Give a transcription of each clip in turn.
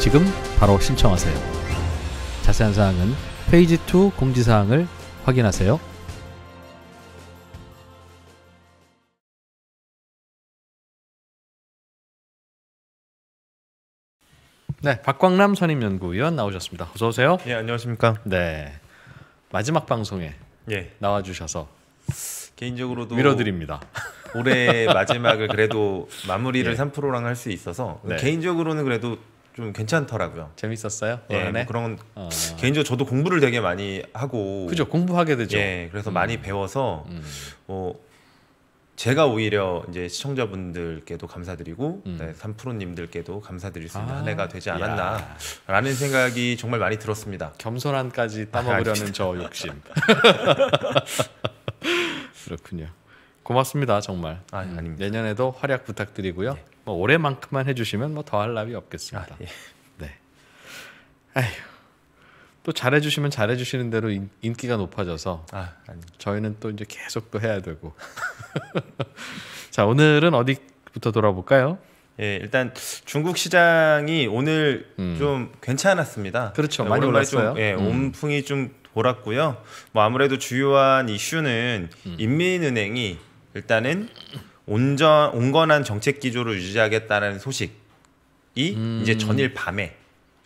지금 바로 신청하세요. 자세한 사항은 페이지 2 공지사항을 확인하세요. 네, 박광남 선임연구위원 나오셨습니다. 어서 오세요. 예, 안녕하십니까. 네, 마지막 방송에 예. 나와주셔서 개인적으로도 밀어드립니다. 올해 마지막을 그래도 마무리를 예. 3%랑 할 수 있어서 네. 개인적으로는 그래도 좀 괜찮더라고요. 재밌었어요? 네, 뭐 그런 어. 개인적으로 저도 공부를 되게 많이 하고 그죠 공부하게 되죠. 예, 그래서 음. 많이 배워서 음. 어, 제가 오히려 이제 시청자분들께도 감사드리고 음. 네, 삼프로님들께도 감사드릴 수 있는 아, 한 해가 되지 않았나라는 생각이 정말 많이 들었습니다. 겸손한까지 따먹으려는 아, 저 욕심. 그렇군요. 고맙습니다 정말. 아, 아닙니다. 음, 내년에도 활약 부탁드리고요. 네. 뭐 올해만큼만 해주시면 뭐 더할 나위 없겠습니다. 아, 예. 네. 아휴. 또 잘해주시면 잘해주시는 대로 인, 기가 높아져서 아, 저희는 또 이제 계속 또 해야 되고 자 오늘은 어디부터 돌아볼까요? 예 일단 중국 시장이 오늘 음. 좀 괜찮았습니다. 그렇죠 예, 많이 올랐어요. 좀, 예 음. 온풍이 좀 돌았고요. 뭐 아무래도 주요한 이슈는 음. 인민은행이 일단은 온전 온건한 정책 기조를 유지하겠다는 소식이 음. 이제 전일 밤에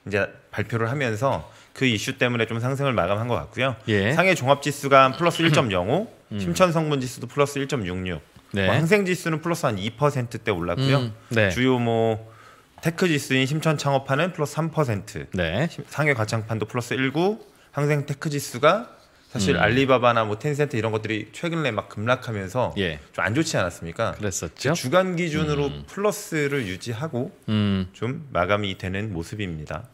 이제 발표를 하면서 그 이슈 때문에 좀 상승을 마감한 것 같고요. 예. 상해 종합 지수가 플러스 1.05, 음. 심천 성분 지수도 플러스 1.66, 네. 뭐 항생 지수는 플러스 한 2%대 올랐고요. 음. 네. 주요 뭐 테크 지수인 심천 창업판은 플러스 3%, 네. 상해 과창판도 플러스 1.9, 항생 테크 지수가 사실 음. 알리바바나 뭐 텐센트 이런 것들이 최근에 막 급락하면서 예. 좀안 좋지 않았습니까? 그랬었죠. 그 주간 기준으로 음. 플러스를 유지하고 음. 좀 마감이 되는 모습입니다.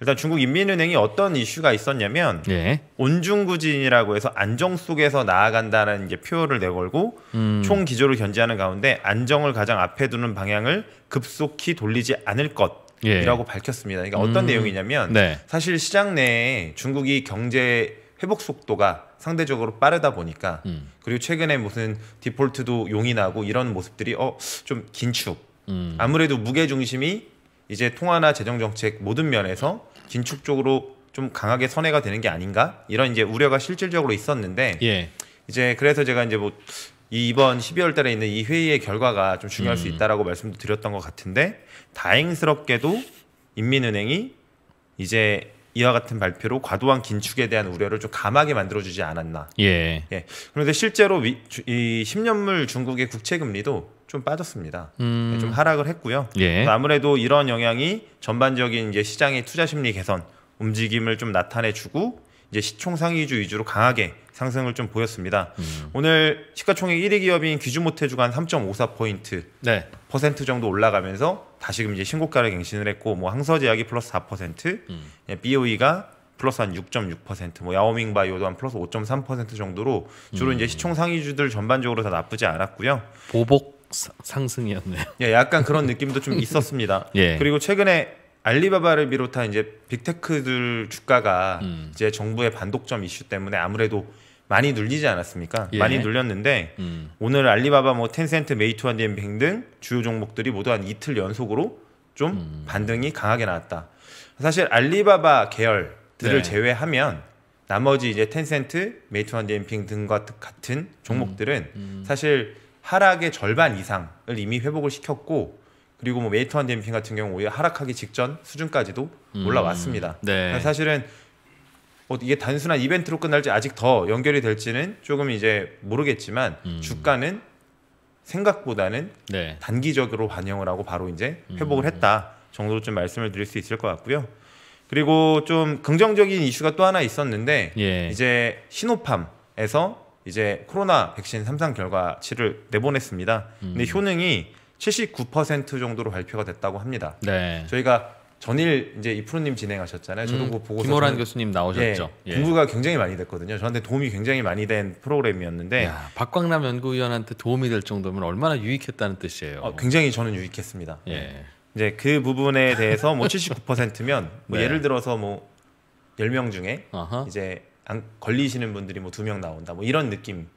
일단 중국 인민은행이 어떤 이슈가 있었냐면 예. 온중구진이라고 해서 안정 속에서 나아간다는 이제 표를 내걸고 음. 총 기조를 견지하는 가운데 안정을 가장 앞에 두는 방향을 급속히 돌리지 않을 예. 것. 이라고 밝혔습니다. 그러니까 어떤 음. 내용이냐면 네. 사실 시장 내에 중국이 경제 회복 속도가 상대적으로 빠르다 보니까 음. 그리고 최근에 무슨 디폴트도 용인하고 이런 모습들이 어 좀 긴축 음. 아무래도 무게 중심이 이제 통화나 재정 정책 모든 면에서 긴축 쪽으로 좀 강하게 선회가 되는 게 아닌가 이런 이제 우려가 실질적으로 있었는데 예. 이제 그래서 제가 이제 뭐 이번 12월 달에 있는 이 회의의 결과가 좀 중요할 음. 수 있다라고 말씀 드렸던 것 같은데 다행스럽게도 인민은행이 이제 이와 같은 발표로 과도한 긴축에 대한 우려를 좀 감하게 만들어주지 않았나. 예. 예. 그런데 실제로 위, 주, 이 10년물 중국의 국채 금리도 좀 빠졌습니다. 예, 음... 좀 하락을 했고요. 예. 아무래도 이런 영향이 전반적인 이제 시장의 투자 심리 개선 움직임을 좀 나타내주고 이제 시총상위주 위주로 강하게 상승을 좀 보였습니다. 음. 오늘 시가총액 1위 기업인 귀주모태주가 한 3.54포인트 네. 퍼센트 정도 올라가면서 다시금 이제 신고가를 갱신을 했고 뭐 항서제약이 플러스 4%, 음. 예, BOE가 플러스 한 6.6%뭐 야오밍 바이오도 한 플러스 5.3% 정도로 주로 음. 이제 시총 상위주들 전반적으로 다 나쁘지 않았고요. 보복 상승이었네요. 예, 약간 그런 느낌도 좀 있었습니다. 예. 그리고 최근에 알리바바를 비롯한 이제 빅테크들 주가가 음. 이제 정부의 반독점 이슈 때문에 아무래도 많이 눌리지 않았습니까? 예. 많이 눌렸는데 음. 오늘 알리바바, 뭐 텐센트, 메이투안 디엠핑등 주요 종목들이 모두 한 이틀 연속으로 좀 음. 반등이 강하게 나왔다. 사실 알리바바 계열들을 네. 제외하면 나머지 이제 텐센트, 메이투안 디엠핑 등과 같은 종목들은 음. 음. 사실 하락의 절반 이상을 이미 회복을 시켰고 그리고 뭐 메이트한 댐핑 같은 경우 오히려 하락하기 직전 수준까지도 음. 올라왔습니다. 네. 그러니까 사실은 뭐 이게 단순한 이벤트로 끝날지 아직 더 연결이 될지는 조금 이제 모르겠지만 음. 주가는 생각보다는 네. 단기적으로 반영을 하고 바로 이제 음. 회복을 했다 정도로 좀 말씀을 드릴 수 있을 것 같고요. 그리고 좀 긍정적인 이슈가 또 하나 있었는데 예. 이제 시노팜에서 이제 코로나 백신 삼상 결과치를 내보냈습니다. 음. 근데 효능이 79% 정도로 발표가 됐다고 합니다. 네. 저희가 전일 이제 이 프로님 진행하셨잖아요. 저도 음, 그 보고서 김호란 교수님 나오셨죠. 예, 예, 공부가 굉장히 많이 됐거든요. 저한테 도움이 굉장히 많이 된 프로그램이었는데 야, 박광남 연구위원한테 도움이 될 정도면 얼마나 유익했다는 뜻이에요. 어, 굉장히 저는 유익했습니다. 예. 예. 이제 그 부분에 대해서 뭐 79%면 뭐 네. 예를 들어서 뭐 10명 중에 아하. 이제 안 걸리시는 분들이 뭐2명 나온다. 뭐 이런 느낌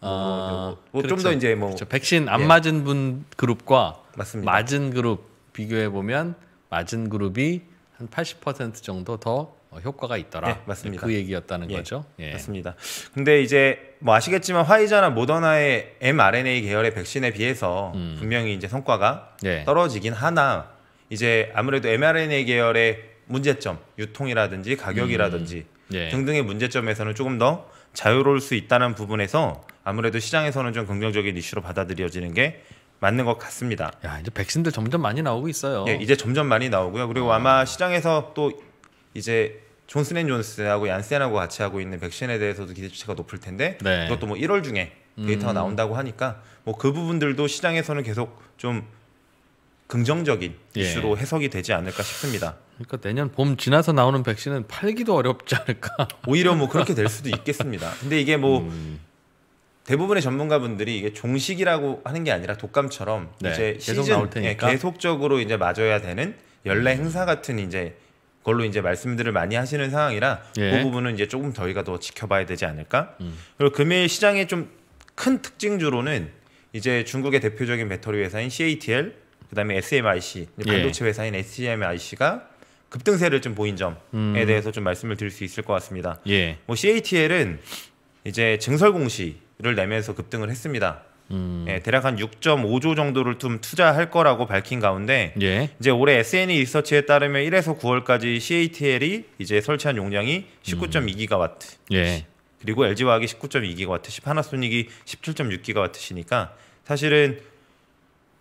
뭐 아, 뭐 그렇죠. 좀더 이제 뭐 그렇죠. 백신 안 예. 맞은 분 그룹과 맞습니다. 맞은 그룹 비교해 보면 맞은 그룹이 한 80% 정도 더 효과가 있더라. 네, 맞습니다. 그 얘기였다는 예, 거죠. 예. 맞습니다. 근데 이제 뭐 아시겠지만 화이자나 모더나의 mRNA 계열의 백신에 비해서 음. 분명히 이제 성과가 예. 떨어지긴 하나 이제 아무래도 mRNA 계열의 문제점, 유통이라든지 가격이라든지 음. 예. 등등의 문제점에서는 조금 더 자유로울 수 있다는 부분에서 아무래도 시장에서는 좀 긍정적인 이슈로 받아들여지는 게 맞는 것 같습니다. 야 이제 백신들 점점 많이 나오고 있어요. 예, 이제 점점 많이 나오고요. 그리고 어. 아마 시장에서 또 이제 존슨앤존스하고 얀센하고 같이 하고 있는 백신에 대해서도 기대치가 높을 텐데 네. 그것도 뭐 1월 중에 음. 데이터가 음. 나온다고 하니까 뭐 그 부분들도 시장에서는 계속 좀 긍정적인 예. 이슈로 해석이 되지 않을까 싶습니다. 그러니까 내년 봄 지나서 나오는 백신은 팔기도 어렵지 않을까. 오히려 뭐 그렇게 될 수도 있겠습니다. 근데 이게 뭐 음. 대부분의 전문가분들이 이게 종식이라고 하는 게 아니라 독감처럼 네, 이제 계속 시즌, 나올 예, 테니까 예, 계속적으로 이제 맞아야 되는 연례 음. 행사 같은 이제 걸로 이제 말씀들을 많이 하시는 상황이라 예. 그 부분은 이제 조금 저희가 더 지켜봐야 되지 않을까. 음. 그리고 금일 시장의 좀 큰 특징주로는 이제 중국의 대표적인 배터리 회사인 CATL 그다음에 SMIC 예. 반도체 예. 회사인 SMIC가 급등세를 좀 보인 점에 음. 대해서 좀 말씀을 드릴 수 있을 것 같습니다. 예. 뭐 CATL은 이제 증설 공시 를 내면서 급등을 했습니다. 음. 예, 대략 한 6.5조 정도를 좀 투자할 거라고 밝힌 가운데 예. 이제 올해 SNE 리서치에 따르면 1에서 9월까지 CATL이 이제 설치한 용량이 19.2기가와트. 음. 예. 그리고 LG 화학이 19.2기가와트, 파나소닉이 17.6기가와트시니까 사실은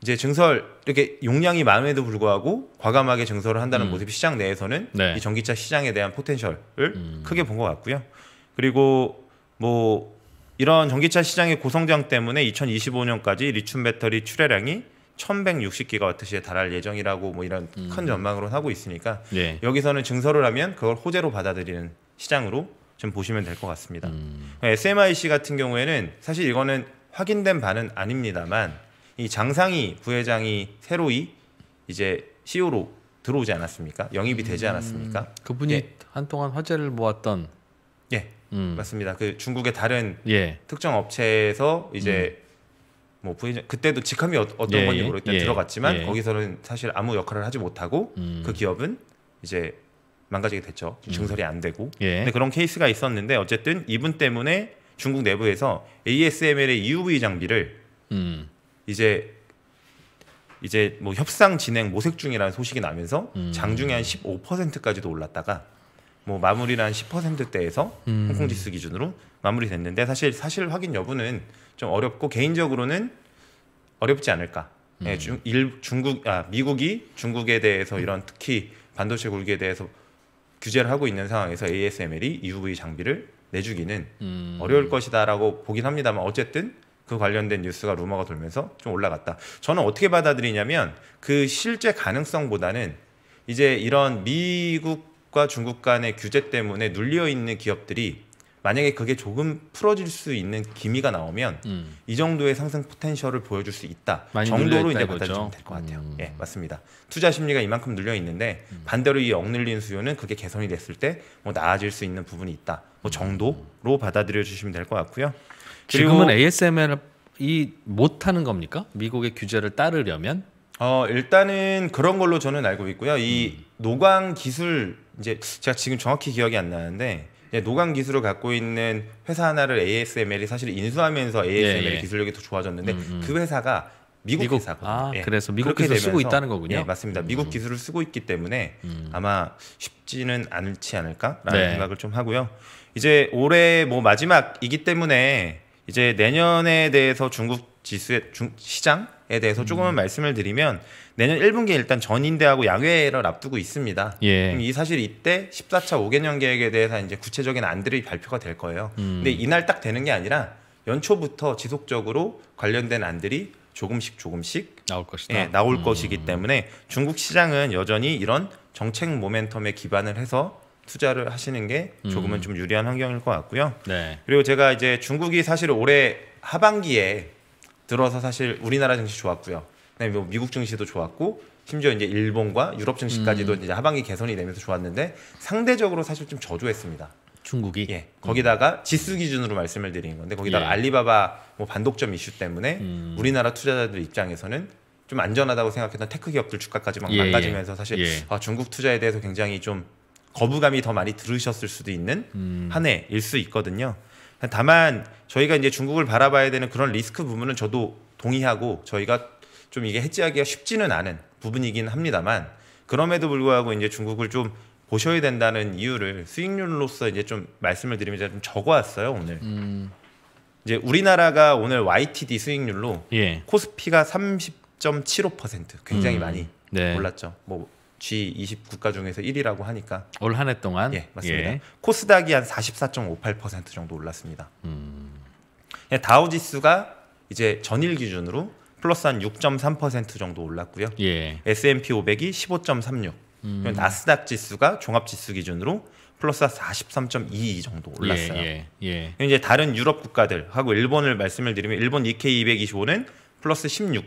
이제 증설 이렇게 용량이 많음에도 불구하고 과감하게 증설을 한다는 음. 모습이 시장 내에서는 네. 이 전기차 시장에 대한 포텐셜을 음. 크게 본 것 같고요. 그리고 뭐 이런 전기차 시장의 고성장 때문에 2025년까지 리튬 배터리 출하량이 1160기가와트시에 달할 예정이라고 뭐 이런 음. 큰 전망으로 하고 있으니까 네. 여기서는 증설을 하면 그걸 호재로 받아들이는 시장으로 좀 보시면 될 것 같습니다. 음. 예, SMIC 같은 경우에는 사실 이거는 확인된 바는 아닙니다만 이 장상희 부회장이 새로이 이제 CEO로 들어오지 않았습니까? 영입이 되지 음. 않았습니까? 음, 그분이 예. 한동안 화제를 모았던 음. 맞습니다. 그 중국의 다른 예. 특정 업체에서 이제 음. 뭐 부회장 그때도 직함이 어, 떤 예, 건지 모르 겠 예, 예, 들어갔지만 예. 거기서는 사실 아무 역할을 하지 못하고 음. 그 기업은 이제 망가지게 됐죠. 음. 증설이 안 되고. 예. 근데 그런 케이스가 있었는데 어쨌든 이분 때문에 중국 내부에서 ASML의 EUV 장비를 음. 이제 이제 뭐 협상 진행 모색 중이라는 소식이 나면서 음. 장중에 한 15%까지도 올랐다가 뭐 마무리는 10%대에서 음. 홍콩 지수 기준으로 마무리됐는데 사실 사실 확인 여부는 좀 어렵고 개인적으로는 어렵지 않을까. 음. 예, 중, 일, 중국 아 미국이 중국에 대해서 음. 이런 특히 반도체 굴기에 대해서 규제를 하고 있는 상황에서 ASML이 EUV 장비를 내주기는 음. 어려울 것이다라고 보긴 합니다만 어쨌든 그 관련된 뉴스가 루머가 돌면서 좀 올라갔다. 저는 어떻게 받아들이냐면 그 실제 가능성보다는 이제 이런 미국 과 중국 간의 규제 때문에 눌려 있는 기업들이 만약에 그게 조금 풀어질 수 있는 기미가 나오면 음. 이 정도의 상승 포텐셜을 보여줄 수 있다 정도로 이제 보아들면될 것 같아요. 음. 예, 맞습니다. 투자 심리가 이만큼 눌려 있는데 음. 반대로 이 억눌린 수요는 그게 개선이 됐을 때뭐 나아질 수 있는 부분이 있다 뭐 음. 정도로 받아들여 주시면 될 것 같고요. 지금은 ASML이 못하는 겁니까? 미국의 규제를 따르려면? 어 일단은 그런 걸로 저는 알고 있고요. 이 음. 노광 기술 이제 제가 지금 정확히 기억이 안 나는데 노감 기술을 갖고 있는 회사 하나를 ASML이 사실 인수하면서 ASML 예, 예. 기술력이 더 좋아졌는데 음, 음. 그 회사가 미국, 미국 회사거든요. 아, 예. 그래서 미국 기술 되면서, 쓰고 있다는 거군요. 예, 맞습니다. 미국 음. 기술을 쓰고 있기 때문에 음. 아마 쉽지는 않지 않을까라는 네. 생각을 좀 하고요. 이제 올해 뭐 마지막이기 때문에 이제 내년에 대해서 중국 지수의 중, 시장에 대해서 음. 조금만 말씀을 드리면 내년 1분기 에 일단 전인대하고 양회를 앞두고 있습니다. 예. 이 사실 이때 14차 5개년 계획에 대해서 이제 구체적인 안들이 발표가 될 거예요. 음. 근데 이날 딱 되는 게 아니라 연초부터 지속적으로 관련된 안들이 조금씩 조금씩 나올 것이다. 예, 나올 음. 것이기 때문에 중국 시장은 여전히 이런 정책 모멘텀에 기반을 해서 투자를 하시는 게 조금은 음. 좀 유리한 환경일 것 같고요. 네. 그리고 제가 이제 중국이 사실 올해 하반기에 들어서 사실 우리나라 증시 좋았고요. 그다음에 뭐 미국 증시도 좋았고 심지어 이제 일본과 유럽 증시까지도 음. 이제 하반기 개선이 되면서 좋았는데 상대적으로 사실 좀 저조했습니다. 중국이 예 거기다가 음. 지수 기준으로 말씀을 드리는 건데 거기다가 예. 알리바바 뭐 반독점 이슈 때문에 음. 우리나라 투자자들 입장에서는 좀 안전하다고 생각했던 테크 기업들 주가까지 막 예, 예. 망가지면서 사실 예. 아, 중국 투자에 대해서 굉장히 좀 거부감이 더 많이 들으셨을 수도 있는 음. 한 해일 수 있거든요. 다만 저희가 이제 중국을 바라봐야 되는 그런 리스크 부분은 저도 동의하고 저희가 좀 이게 해지하기가 쉽지는 않은 부분이긴 합니다만 그럼에도 불구하고 이제 중국을 좀 보셔야 된다는 이유를 수익률로서 이제 좀 말씀을 드리면 제가 좀 적어왔어요 오늘. 음. 이제 우리나라가 오늘 YTD 수익률로 예. 코스피가 30.75% 굉장히 음. 많이 네. 올랐죠. 뭐 G20 국가 중에서 1위라고 하니까 올 한 해 동안 예 맞습니다. 예. 코스닥이 한 44.58% 정도 올랐습니다. 음. 예, 다우지수가 이제 전일 기준으로 플러스 한 6.3% 정도 올랐고요. 예. S&P 500이 15.36. 음. 나스닥 지수가 종합 지수 기준으로 플러스 43.22 정도 올랐어요. 예, 예, 예. 이제 다른 유럽 국가들하고 일본을 말씀을 드리면 일본 니케이 225는 플러스 16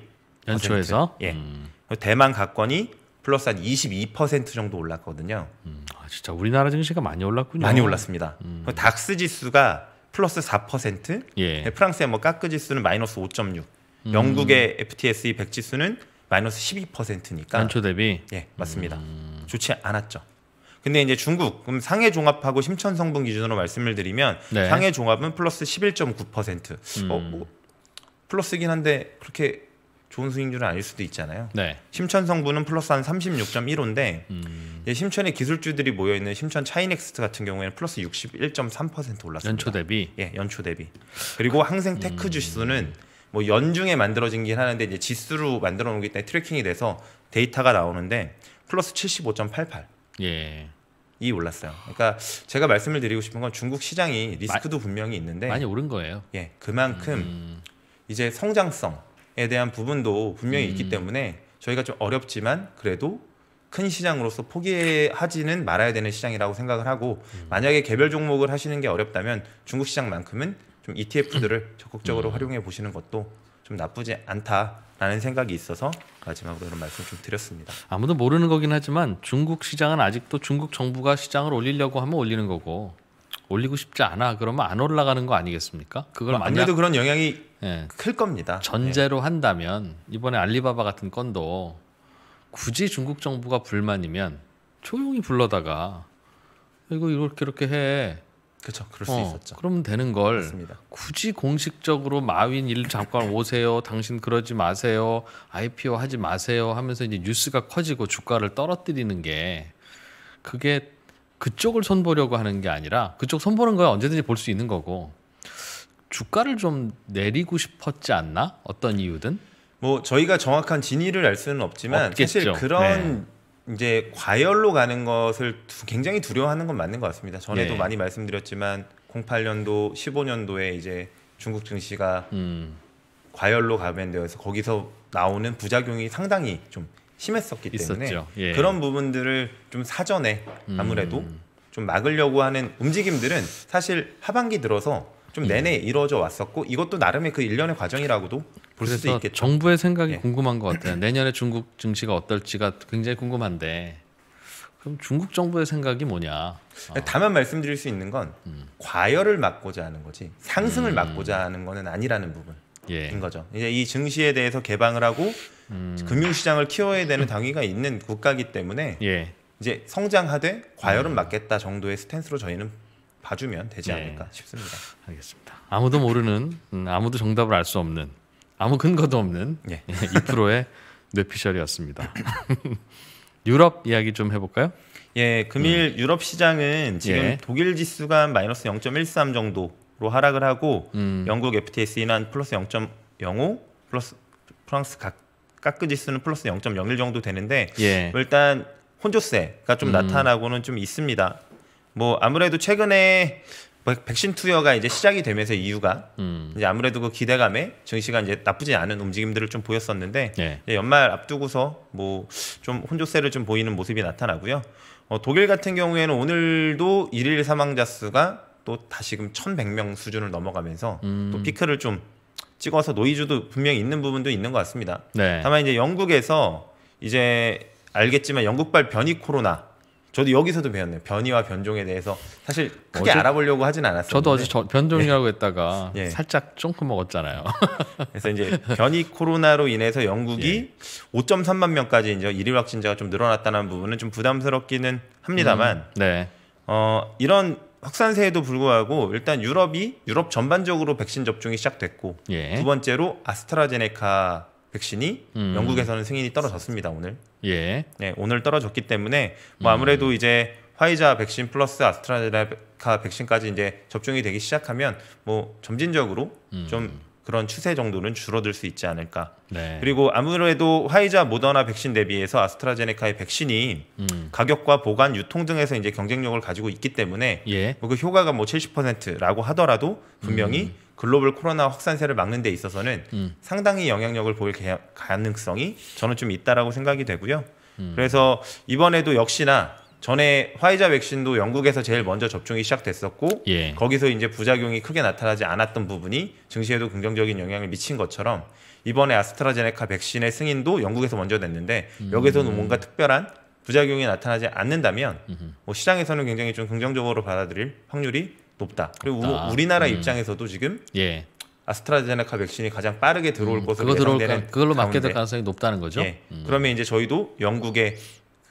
연초에서 예. 음. 대만 가권이 플러스 한 22% 정도 올랐거든요. 음, 아, 진짜 우리나라 증시가 많이 올랐군요. 많이 올랐습니다. 음. 닥스 지수가 플러스 4%, 예. 네, 프랑스의 뭐 까크 지수는 마이너스 5.6, 음. 영국의 FTSE 100 지수는 마이너스 12%니까 연초 대비 예 맞습니다. 음. 좋지 않았죠. 근데 이제 중국 그럼 상해 종합하고 심천 성분 기준으로 말씀을 드리면 네. 상해 종합은 플러스 11.9%. 음. 어, 뭐 플러스긴 한데 그렇게 좋은 스윙률은 아닐 수도 있잖아요. 네. 심천 성분은 플러스 한 36.15인데 음. 심천의 기술주들이 모여 있는 심천 차이넥스트 같은 경우에는 플러스 61.3% 올랐습니다. 연초 대비. 예, 연초 대비. 그리고 항생 테크 지수는 음. 뭐 연중에 만들어진긴 하는데 이제 지수로 만들어 놓기 때문에 트래킹이 돼서 데이터가 나오는데 플러스 75.88. 예. 이 올랐어요. 그러니까 제가 말씀을 드리고 싶은 건 중국 시장이 리스크도 마, 분명히 있는데 많이 오른 거예요. 예, 그만큼 음. 이제 성장성 에 대한 부분도 분명히 음. 있기 때문에 저희가 좀 어렵지만 그래도 큰 시장으로서 포기하지는 말아야 되는 시장이라고 생각을 하고 음. 만약에 개별 종목을 하시는 게 어렵다면 중국 시장만큼은 좀 ETF들을 음. 적극적으로 음. 활용해 보시는 것도 좀 나쁘지 않다라는 생각이 있어서 마지막으로 이런 말씀 좀 드렸습니다. 아무도 모르는 거긴 하지만 중국 시장은 아직도 중국 정부가 시장을 올리려고 하면 올리는 거고 올리고 싶지 않아 그러면 안 올라가는 거 아니겠습니까? 그걸 뭐, 아무래도 그런 영향이 예, 클 겁니다. 전제로 예. 한다면 이번에 알리바바 같은 건도 굳이 중국 정부가 불만이면 조용히 불러다가 이거 이렇게 이렇게 해. 그렇죠. 그럴 수 어, 있었죠. 그러면 되는 걸 맞습니다. 굳이 공식적으로 마윈 일 잠깐 오세요. 당신 그러지 마세요. IPO 하지 마세요 하면서 이제 뉴스가 커지고 주가를 떨어뜨리는 게 그게 그쪽을 손보려고 하는 게 아니라 그쪽 손보는 거야 언제든지 볼 수 있는 거고 주가를 좀 내리고 싶었지 않나 어떤 이유든 뭐 저희가 정확한 진위를 알 수는 없지만 없겠죠. 사실 그런 네. 이제 과열로 가는 것을 굉장히 두려워하는 건 맞는 것 같습니다 전에도 네. 많이 말씀드렸지만 08년도 15년도에 이제 중국 증시가 음. 과열로 가면 되어서 거기서 나오는 부작용이 상당히 좀 심했었기 때문에 예. 그런 부분들을 좀 사전에 음. 아무래도 음. 좀 막으려고 하는 움직임들은 사실 하반기 들어서 좀 예. 내내 이루어져 왔었고 이것도 나름의 그 일련의 과정이라고도 볼 수 있겠죠. 정부의 생각이 예. 궁금한 것 같아요. 내년에 중국 증시가 어떨지가 굉장히 궁금한데 그럼 중국 정부의 생각이 뭐냐? 네, 다만 말씀드릴 수 있는 건 음. 과열을 막고자 하는 거지 상승을 음. 막고자 하는 거는 아니라는 부분. 예. 거죠. 이제 이 증시에 대해서 개방을 하고 음. 금융시장을 키워야 되는 당위가 있는 국가이기 때문에 예. 이제 성장하되 과열은 막겠다 음. 정도의 스탠스로 저희는 봐주면 되지 예. 않을까 예. 싶습니다. 알겠습니다. 아무도 모르는 음, 아무도 정답을 알 수 없는 아무 근거도 없는 예. 예 이프로의 뇌피셜이었습니다. 유럽 이야기 좀 해볼까요? 예, 금일 음. 유럽 시장은 지금 예. 독일 지수가 마이너스 0.13 정도 로 하락을 하고 음. 영국 FTSE는 플러스 0.05 플러스 프랑스 각 깎은 지수는 플러스 0.01 정도 되는데 예. 일단 혼조세가 좀 음. 나타나고는 좀 있습니다. 뭐 아무래도 최근에 백신 투여가 이제 시작이 되면서 이유가 음. 이제 아무래도 그 기대감에 증시가 이제 나쁘지 않은 움직임들을 좀 보였었는데 예. 연말 앞두고서 뭐 좀 혼조세를 좀 보이는 모습이 나타나고요. 어, 독일 같은 경우에는 오늘도 일일 사망자 수가 또 다시금 1,100명 수준을 넘어가면서 음. 또 피크를 좀 찍어서 노이즈도 분명히 있는 부분도 있는 것 같습니다. 네. 다만 이제 영국에서 이제 알겠지만 영국발 변이 코로나 저도 여기서도 배웠네요. 변이와 변종에 대해서 사실 크게 어제, 알아보려고 하진 않았어요. 저도 어제 저, 변종이라고 예. 했다가 예. 살짝 쫑크 먹었잖아요. 그래서 이제 변이 코로나로 인해서 영국이 예. 5.3만 명까지 이제 일일 확진자가 좀 늘어났다는 부분은 좀 부담스럽기는 합니다만, 음, 네. 어, 이런 확산세에도 불구하고 일단 유럽이 유럽 전반적으로 백신 접종이 시작됐고 예. 두 번째로 아스트라제네카 백신이 음. 영국에서는 승인이 떨어졌습니다 오늘. 예. 네, 오늘 떨어졌기 때문에 뭐 음. 아무래도 음. 이제 화이자 백신 플러스 아스트라제네카 백신까지 이제 접종이 되기 시작하면 뭐 점진적으로 음. 좀 그런 추세 정도는 줄어들 수 있지 않을까. 네. 그리고 아무래도 화이자 모더나 백신 대비해서 아스트라제네카의 백신이 음. 가격과 보관, 유통 등에서 이제 경쟁력을 가지고 있기 때문에 예. 뭐 그 효과가 뭐 70%라고 하더라도 분명히 음. 글로벌 코로나 확산세를 막는 데 있어서는 음. 상당히 영향력을 보일 가능성이 저는 좀 있다라고 생각이 되고요. 음. 그래서 이번에도 역시나 전에 화이자 백신도 영국에서 제일 먼저 접종이 시작됐었고 예. 거기서 이제 부작용이 크게 나타나지 않았던 부분이 증시에도 긍정적인 영향을 미친 것처럼 이번에 아스트라제네카 백신의 승인도 영국에서 먼저 냈는데 음. 여기서는 뭔가 특별한 부작용이 나타나지 않는다면 뭐 시장에서는 굉장히 좀 긍정적으로 받아들일 확률이 높다. 그리고 없다. 우리나라 음. 입장에서도 지금 예. 아스트라제네카 백신이 가장 빠르게 들어올 음. 것으로 예상되는 그걸로 맞게 될 가능성이 높다는 거죠. 예. 그러면 이제 저희도 영국의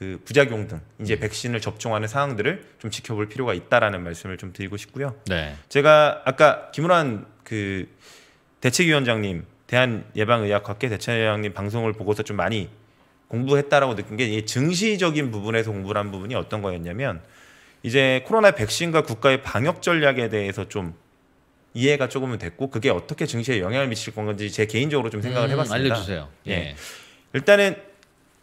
그 부작용 등 이제 음. 백신을 접종하는 상황들을 좀 지켜볼 필요가 있다라는 말씀을 좀 드리고 싶고요. 네. 제가 아까 김우란 그 대책위원장님 대한 예방의학학회 대책위원장님 방송을 보고서 좀 많이 공부했다라고 느낀 게 증시적인 부분에서 공부한 부분이 어떤 거였냐면 이제 코로나 백신과 국가의 방역 전략에 대해서 좀 이해가 조금은 됐고 그게 어떻게 증시에 영향을 미칠 건지 제 개인적으로 좀 생각을 음, 해봤습니다. 알려주세요. 예. 예. 일단은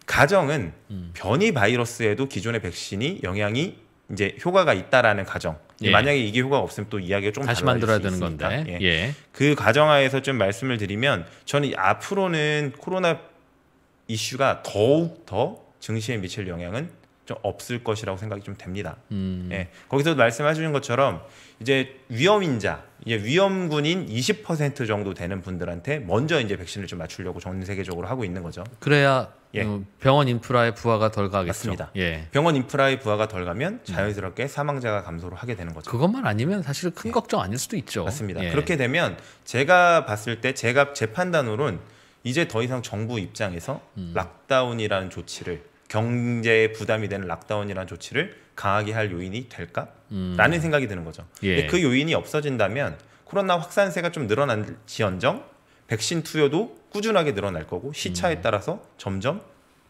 가정은 음. 변이 바이러스에도 기존의 백신이 영향이 이제 효과가 있다라는 가정. 예. 만약에 이게 효과가 없으면 또 이야기가 좀 다시 만들어야 되는 있습니다. 건데. 예. 예. 그 가정하에서 좀 말씀을 드리면 저는 앞으로는 코로나 이슈가 더욱 더 증시에 미칠 영향은 좀 없을 것이라고 생각이 좀 됩니다. 음. 예. 거기서 말씀하시는 것처럼 이제 위험 인자, 이제 위험군인 20% 정도 되는 분들한테 먼저 이제 백신을 좀 맞추려고 전 세계적으로 하고 있는 거죠. 그래야 예. 어, 예. 병원 인프라의 부하가 덜가겠습니다 예. 병원 인프라의 부하가 덜 가면 음. 자연스럽게 사망자가 감소를 하게 되는 거죠. 그것만 아니면 사실 큰 예. 걱정 아닐 수도 있죠. 맞습니다. 예. 그렇게 되면 제가 봤을 때 제가 제 판단으론 이제 더 이상 정부 입장에서 음. 락다운이라는 조치를 경제에 부담이 되는 락다운이라는 조치를 강하게 할 요인이 될까? 음. 라는 생각이 드는 거죠. 예. 근그 요인이 없어진다면 코로나 확산세가 좀 늘어난 지연정 백신 투여도 꾸준하게 늘어날 거고 시차에 음. 따라서 점점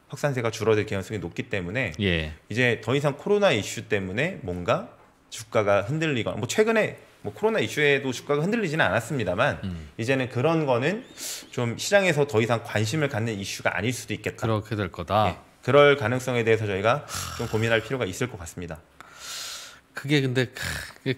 확산세가 줄어들 가능성이 높기 때문에 예. 이제 더 이상 코로나 이슈 때문에 뭔가 주가가 흔들리거나 뭐 최근에 뭐 코로나 이슈에도 주가가 흔들리지는 않았습니다만 음. 이제는 그런 거는 좀 시장에서 더 이상 관심을 갖는 이슈가 아닐 수도 있겠다. 그렇게 될 거다. 예, 그럴 가능성에 대해서 저희가 좀 고민할 필요가 있을 것 같습니다. 그게 근데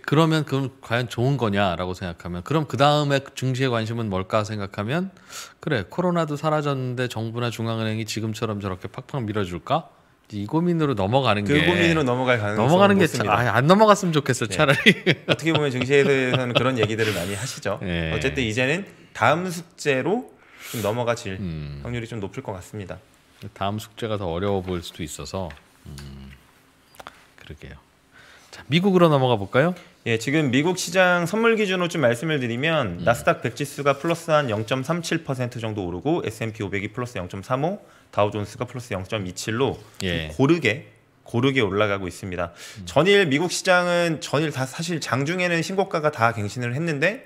그러면 그건 과연 좋은 거냐라고 생각하면 그럼 그 다음에 증시의 관심은 뭘까 생각하면 그래 코로나도 사라졌는데 정부나 중앙은행이 지금처럼 저렇게 팍팍 밀어줄까? 이 고민으로 넘어가는 그게 고민으로 넘어갈 가능성 넘어가는 게아안 넘어갔으면 좋겠어 네. 차라리 어떻게 보면 증시에 대해서는 그런 얘기들을 많이 하시죠. 네. 어쨌든 이제는 다음 숙제로 좀 넘어가질 음. 확률이 좀 높을 것 같습니다. 다음 숙제가 더 어려워 보일 수도 있어서 음. 그러게요. 미국으로 넘어가 볼까요? 예, 지금 미국 시장 선물 기준으로 좀 말씀을 드리면 음. 나스닥 100 지수가 플러스 한 0.37% 정도 오르고 S&P 500이 플러스 0.35, 다우존스가 플러스 0.27로 예. 고르게 고르게 올라가고 있습니다. 음. 전일 미국 시장은 전일 다 사실 장중에는 신고가가 다 갱신을 했는데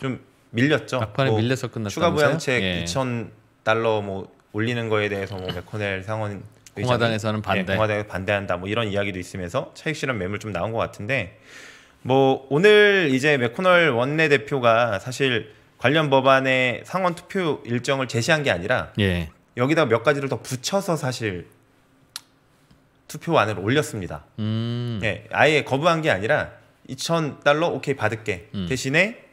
좀 밀렸죠. 막판에 뭐 밀려서 끝났다. 추가 부양책 예. 2,000 달러 뭐 올리는 거에 대해서 뭐 맥코넬 상원 공화당에서는 예, 반대. 네, 공화당에 반대한다. 뭐 이런 이야기도 있으면서 차익 실현 매물 좀 나온 것 같은데 뭐 오늘 이제 맥코널 원내 대표가 사실 관련 법안의 상원 투표 일정을 제시한 게 아니라 예. 여기다 몇 가지를 더 붙여서 사실 투표안을 올렸습니다. 음. 예, 아예 거부한 게 아니라 2천 달러 오케이 받을게 음. 대신에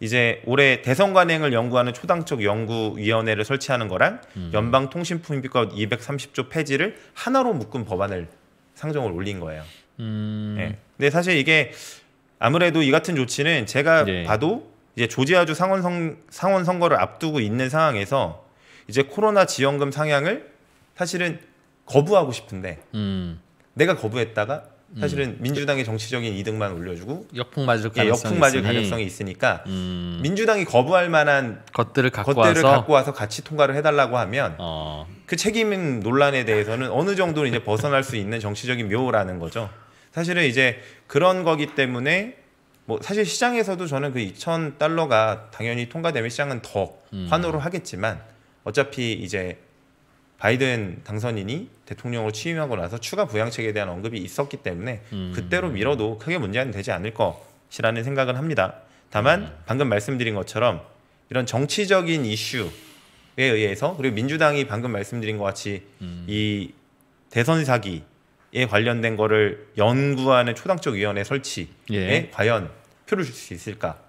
이제 올해 대선 관행을 연구하는 초당적 연구위원회를 설치하는 거랑 음. 연방통신품비과 230조 폐지를 하나로 묶은 법안을 상정을 올린 거예요. 음. 네. 근데 사실 이게 아무래도 이 같은 조치는 제가 네. 봐도 이제 조지아주 상원 선 상원 선거를 앞두고 있는 상황에서 이제 코로나 지원금 상향을 사실은 거부하고 싶은데 음. 내가 거부했다가 사실은 음. 민주당의 정치적인 이득만 올려주고 역풍 맞을 예, 가능성이, 예, 역풍 맞을 가능성이 있으니까 음. 민주당이 거부할 만한 것들을 갖고, 것들을 와서? 갖고 와서 같이 통과를 해달라고 하면 어. 그 책임 논란에 대해서는 어느 정도 이제 벗어날 수 있는 정치적인 묘라는 거죠. 사실은 이제 그런 거기 때문에 뭐 사실 시장에서도 저는 그 2천 달러가 당연히 통과되면 시장은 더 음. 환호를 음. 하겠지만 어차피 이제 바이든 당선인이 대통령으로 취임하고 나서 추가 부양책에 대한 언급이 있었기 때문에 음. 그때로 미뤄도 크게 문제는 되지 않을 것이라는 생각은 합니다. 다만 음. 방금 말씀드린 것처럼 이런 정치적인 이슈에 의해서 그리고 민주당이 방금 말씀드린 것 같이 음. 이 대선 사기에 관련된 거를 연구하는 초당적 위원회 설치에 예. 과연 표를 줄 수 있을까라고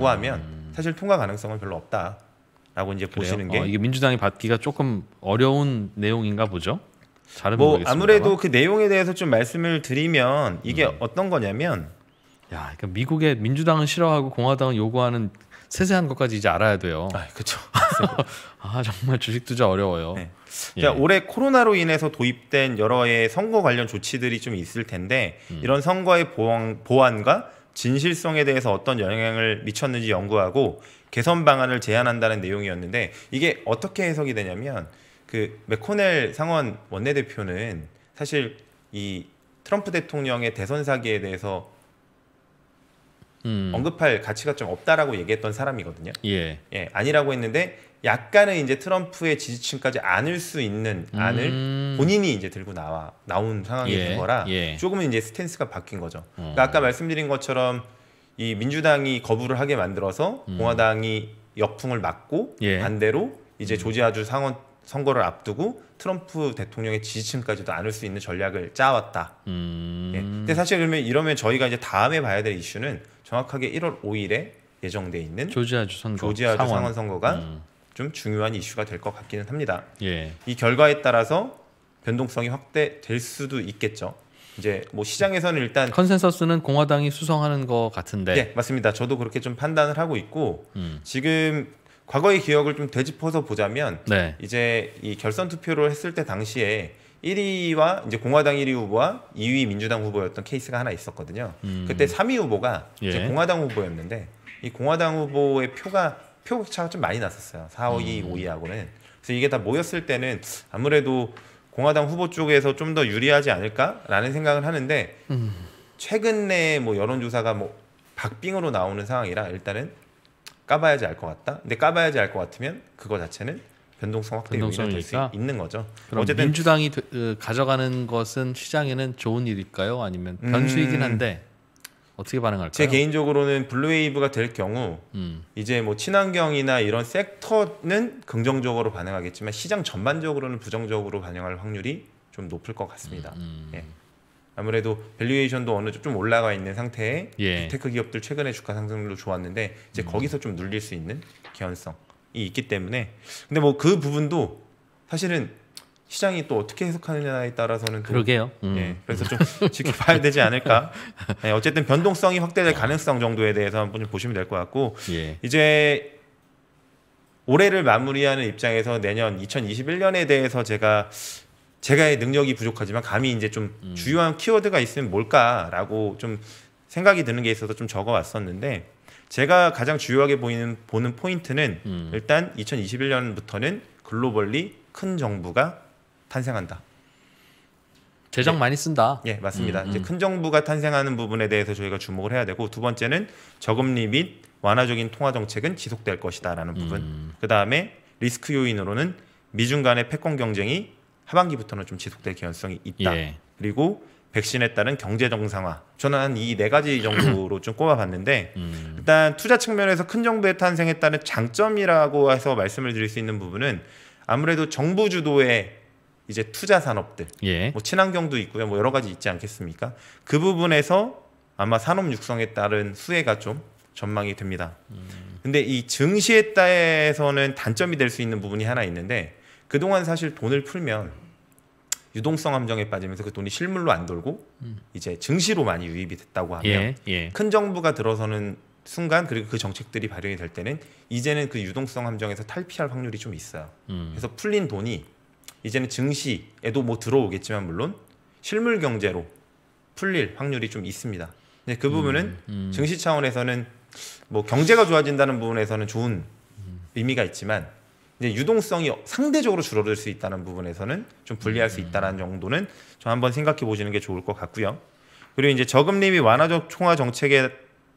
음. 하면 사실 통과 가능성은 별로 없다. 라고 이제 그래요? 보시는 게 어, 이게 민주당이 받기가 조금 어려운 내용인가 보죠. 잘은 뭐 아무래도 그 내용에 대해서 좀 말씀을 드리면 이게 음. 어떤 거냐면 야, 그러니까 미국의 민주당은 싫어하고 공화당은 요구하는 세세한 것까지 이제 알아야 돼요. 아, 그렇죠. 아, 정말 주식 투자 어려워요. 네. 예. 올해 코로나로 인해서 도입된 여러의 선거 관련 조치들이 좀 있을 텐데 음. 이런 선거의 보안 보완과 진실성에 대해서 어떤 영향을 미쳤는지 연구하고 개선 방안을 제안한다는 내용이었는데 이게 어떻게 해석이 되냐면 그 맥코넬 상원 원내대표는 사실 이 트럼프 대통령의 대선 사기에 대해서 음. 언급할 가치가 좀 없다라고 얘기했던 사람이거든요. 예. 예, 아니라고 했는데 약간은 이제 트럼프의 지지층까지 안을 수 있는 안을 음. 본인이 이제 들고 나와 나온 상황이 예. 된 거라 예. 조금은 이제 스탠스가 바뀐 거죠. 어. 그러니까 아까 말씀드린 것처럼 이 민주당이 거부를 하게 만들어서 음. 공화당이 역풍을 맞고 예. 반대로 이제 음. 조지아주 상원 선거를 앞두고 트럼프 대통령의 지지층까지도 안을 수 있는 전략을 짜왔다. 음. 예. 근데 사실 그러면 이러면 저희가 이제 다음에 봐야 될 이슈는 정확하게 1월 5일에 예정돼 있는 조지아주 선거 조지아주 상원, 상원 선거가 음. 좀 중요한 이슈가 될 것 같기는 합니다. 예. 이 결과에 따라서 변동성이 확대될 수도 있겠죠. 이제 뭐 시장에서는 일단 컨센서스는 공화당이 수성하는 것 같은데. 예, 맞습니다. 저도 그렇게 좀 판단을 하고 있고 음. 지금 과거의 기억을 좀 되짚어서 보자면 네. 이제 이 결선 투표를 했을 때 당시에 1위와 이제 공화당 1위 후보와 2위 민주당 후보였던 케이스가 하나 있었거든요. 음. 그때 3위 후보가 예. 이제 공화당 후보였는데 이 공화당 후보의 표가 표국 차가 좀 많이 났었어요. 4, 5, 2, 5, 2하고는. 그래서 이게 다 모였을 때는 아무래도 공화당 후보 쪽에서 좀 더 유리하지 않을까라는 생각을 하는데 음. 최근에 뭐 여론조사가 뭐 박빙으로 나오는 상황이라 일단은 까봐야지 알 것 같다. 근데 까봐야지 알 것 같으면 그거 자체는 변동성 확대 요인이 될 수 있는 거죠. 어쨌든 민주당이 되, 가져가는 것은 시장에는 좋은 일일까요? 아니면 변수이긴 음. 한데 어떻게 반응할까요? 제 개인적으로는 블루웨이브가 될 경우 음. 이제 뭐 친환경이나 이런 섹터는 긍정적으로 반응하겠지만 시장 전반적으로는 부정적으로 반영할 확률이 좀 높을 것 같습니다. 음. 음. 예. 아무래도 밸류에이션도 어느 좀 올라가 있는 상태에 예. 테크 기업들 최근에 주가 상승률도 좋았는데 이제 음. 거기서 좀 눌릴 수 있는 개연성이 있기 때문에 근데 뭐 그 부분도 사실은 시장이 또 어떻게 해석하느냐에 따라서는 또, 그러게요. 예, 음. 예, 그래서 좀 지켜봐야 되지 않을까. 예, 어쨌든 변동성이 확대될 가능성 정도에 대해서 한번 좀 보시면 될 것 같고 예. 이제 올해를 마무리하는 입장에서 내년 2021년에 대해서 제가 제가의 능력이 부족하지만 감히 이제 좀 음. 주요한 키워드가 있으면 뭘까라고 좀 생각이 드는 게 있어서 좀 적어왔었는데 제가 가장 주요하게 보이는 보는 포인트는 음. 일단 2021년부터는 글로벌리 큰 정부가 탄생한다. 재정 네. 많이 쓴다. 예, 맞습니다. 음, 음. 이제 큰 정부가 탄생하는 부분에 대해서 저희가 주목을 해야 되고 두 번째는 저금리 및 완화적인 통화 정책은 지속될 것이다라는 부분. 음. 그다음에 리스크 요인으로는 미중 간의 패권 경쟁이 하반기부터는 좀 지속될 개연성이 있다. 예. 그리고 백신에 따른 경제 정상화. 저는 이 네 가지 정도로 좀 꼽아봤는데 음. 일단 투자 측면에서 큰 정부의 탄생에 따른 장점이라고 해서 말씀을 드릴 수 있는 부분은 아무래도 정부 주도의 이제 투자 산업들, 예. 뭐 친환경도 있고요, 뭐 여러 가지 있지 않겠습니까? 그 부분에서 아마 산업 육성에 따른 수혜가 좀 전망이 됩니다. 음. 근데 이 증시에 따라서는 단점이 될 수 있는 부분이 하나 있는데 그동안 사실 돈을 풀면 유동성 함정에 빠지면서 그 돈이 실물로 안 돌고 음. 이제 증시로 많이 유입이 됐다고 하면 예, 예. 큰 정부가 들어서는 순간 그리고 그 정책들이 발현이 될 때는 이제는 그 유동성 함정에서 탈피할 확률이 좀 있어요. 음. 그래서 풀린 돈이 이제는 증시에도 뭐 들어오겠지만 물론 실물 경제로 풀릴 확률이 좀 있습니다. 근데 그 부분은 음, 음. 증시 차원에서는 뭐 경제가 좋아진다는 부분에서는 좋은 의미가 있지만 이제 유동성이 상대적으로 줄어들 수 있다는 부분에서는 좀 불리할 수 음, 음. 있다는 정도는 좀 한번 생각해 보시는 게 좋을 것 같고요. 그리고 이제 저금리 및 완화적 총화 정책에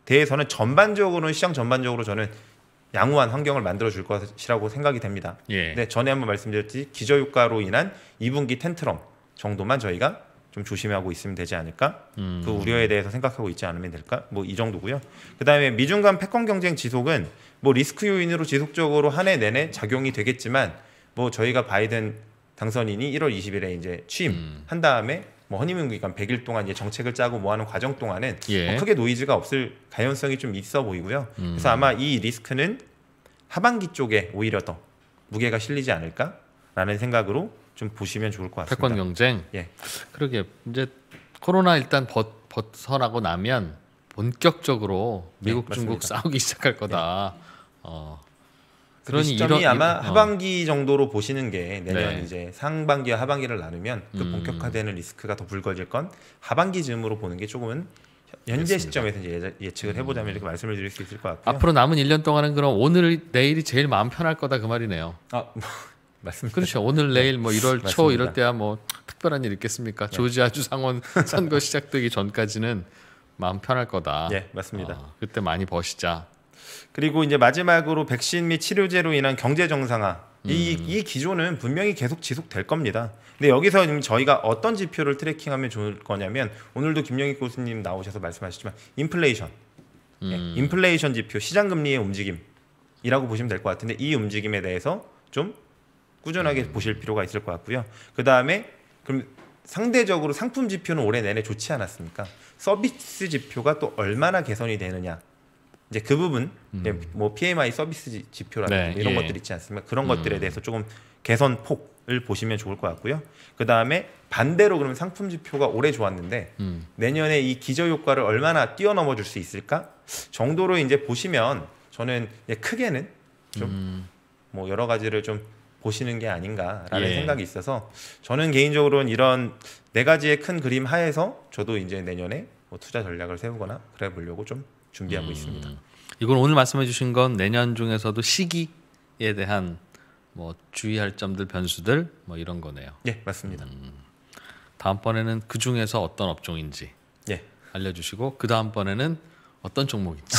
대해서는 전반적으로 시장 전반적으로 저는 양호한 환경을 만들어 줄 것이라고 생각이 됩니다. 예. 근데 전에 한번 말씀드렸듯 기저효과로 인한 2분기 텐트럼 정도만 저희가 좀 조심하고 있으면 되지 않을까? 음. 그 우려에 대해서 생각하고 있지 않으면 될까? 뭐 이 정도고요. 그다음에 미중 간 패권 경쟁 지속은 뭐 리스크 요인으로 지속적으로 한 해 내내 작용이 되겠지만 뭐 저희가 바이든 당선인이 1월 20일에 이제 취임 한 음. 다음에 뭐 허니문 기간 그러니까 100일 동안 이제 정책을 짜고 뭐 하는 과정 동안은 뭐 예. 뭐 크게 노이즈가 없을 가연성이 좀 있어 보이고요. 음. 그래서 아마 이 리스크는 하반기 쪽에 오히려 더 무게가 실리지 않을까라는 생각으로 좀 보시면 좋을 것 같습니다. 패권 경쟁. 예. 그러게 이제 코로나 일단 벗, 벗어나고 나면 본격적으로 네, 미국 네, 중국 싸우기 시작할 거다. 네. 어. 그러니 그 시점이 이런, 아마 어. 하반기 정도로 보시는 게 내년 네. 이제 상반기와 하반기를 나누면 그 음. 본격화되는 리스크가 더 불거질 건 하반기쯤으로 보는 게 조금은 현재 시점에서 이제 예측을 음. 해보자면 이렇게 말씀을 드릴 수 있을 것 같고요. 앞으로 남은 1년 동안은 그럼 오늘 내일이 제일 마음 편할 거다 그 말이네요. 아 뭐, 맞습니다. 그렇죠. 오늘 내일 뭐 1월 초 이럴 때야 뭐 특별한 일 있겠습니까? 네. 조지아주 상원 선거 시작되기 전까지는 마음 편할 거다. 예, 네, 맞습니다. 어, 그때 많이 버시자. 그리고 이제 마지막으로 백신 및 치료제로 인한 경제 정상화 이, 음. 이 기조는 분명히 계속 지속될 겁니다. 근데 여기서 지금 저희가 어떤 지표를 트래킹하면 좋을 거냐면 오늘도 김영희 교수님 나오셔서 말씀하셨지만 인플레이션, 예, 음. 예, 인플레이션 지표, 시장 금리의 움직임이라고 보시면 될 것 같은데 이 움직임에 대해서 좀 꾸준하게 음. 보실 필요가 있을 것 같고요. 그 다음에 그럼 상대적으로 상품 지표는 올해 내내 좋지 않았습니까? 서비스 지표가 또 얼마나 개선이 되느냐 이제 그 부분 음. 예, 뭐 PMI 서비스 지표라든지 네, 이런 예. 것들 있지 않습니까? 그런 음. 것들에 대해서 조금 개선 폭을 보시면 좋을 것 같고요. 그 다음에 반대로 그러면 상품 지표가 올해 좋았는데 음. 내년에 이 기저 효과를 얼마나 뛰어넘어 줄 수 있을까 정도로 이제 보시면 저는 크게는 좀뭐 음. 여러 가지를 좀 보시는 게 아닌가라는 예. 생각이 있어서 저는 개인적으로는 이런 네 가지의 큰 그림 하에서 저도 이제 내년에 뭐 투자 전략을 세우거나 그래 보려고 좀 준비하고 음. 있습니다. 이건 오늘 말씀해 주신 건 내년 중에서도 시기에 대한 뭐 주의할 점들 변수들 뭐 이런 거네요. 예, 맞습니다. 음. 다음번에는 그 중에서 어떤 업종인지 예. 알려 주시고 그 다음번에는 어떤 종목인지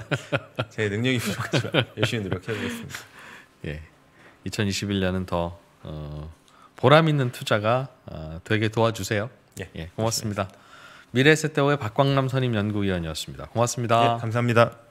제 능력이 부족하지만 열심히 노력해 보겠습니다. 예. 2021년은 더 어, 보람 있는 투자가 어, 되게 도와주세요. 예, 예 고맙습니다. 맞습니다. 미래에셋대의 박광남 선임 연구위원이었습니다. 고맙습니다. 네, 감사합니다.